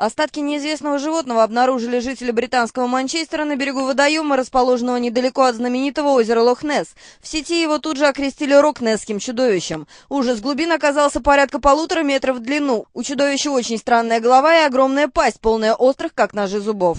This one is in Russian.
Остатки неизвестного животного обнаружили жители британского Манчестера на берегу водоема, расположенного недалеко от знаменитого озера Лохнес. В сети его тут же окрестили Рокнесским чудовищем. Ужас глубин оказался порядка полутора метров в длину. У чудовища очень странная голова и огромная пасть, полная острых, как ножи, зубов.